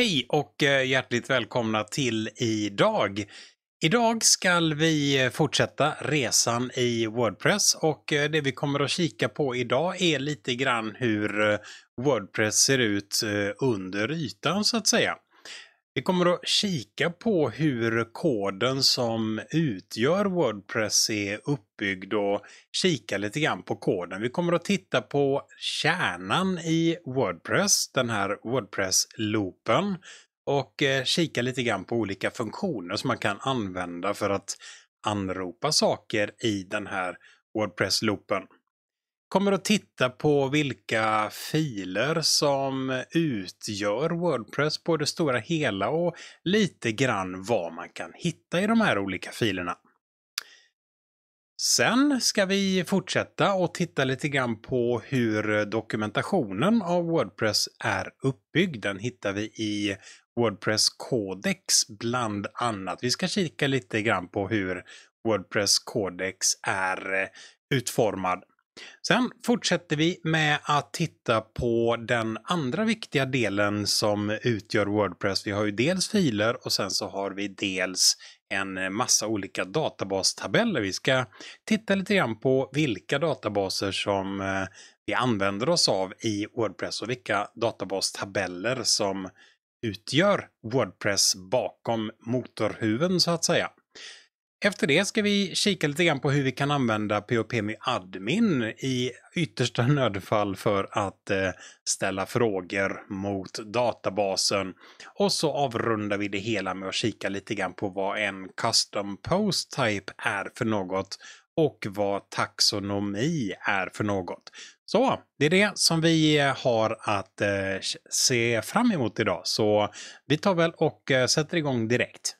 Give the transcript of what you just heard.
Hej och eh, hjärtligt välkomna till idag. Idag ska vi eh, fortsätta resan i Wordpress och eh, det vi kommer att kika på idag är lite grann hur Wordpress ser ut under ytan så att säga. Vi kommer att kika på hur koden som utgör Wordpress är uppbyggd och kika lite grann på koden. Vi kommer att titta på kärnan i Wordpress, den här Wordpress-loopen och eh, kika lite grann på olika funktioner som man kan använda för att anropa saker i den här Wordpress-loopen kommer att titta på vilka filer som utgör Wordpress på det stora hela och lite grann vad man kan hitta i de här olika filerna. Sen ska vi fortsätta och titta lite grann på hur dokumentationen av Wordpress är uppbyggd. Den hittar vi i Wordpress Codex bland annat. Vi ska kika lite grann på hur Wordpress Codex är eh, utformad Sen fortsätter vi med att titta på den andra viktiga delen som utgör Wordpress. Vi har ju dels filer och sen så har vi dels en massa olika databastabeller. Vi ska titta lite grann på vilka databaser som eh, vi använder oss av i Wordpress och vilka databastabeller som utgör Wordpress bakom motorhuven så att säga. Efter det ska vi kika lite grann på hur vi kan använda POP med Admin i yttersta nödfall för att eh, ställa frågor mot databasen. Och så avrundar vi det hela med att kika lite grann på vad en custom post type är för något och vad taxonomi är för något. Så det är det som vi har att eh, se fram emot idag. Så vi tar väl och eh, sätter igång direkt.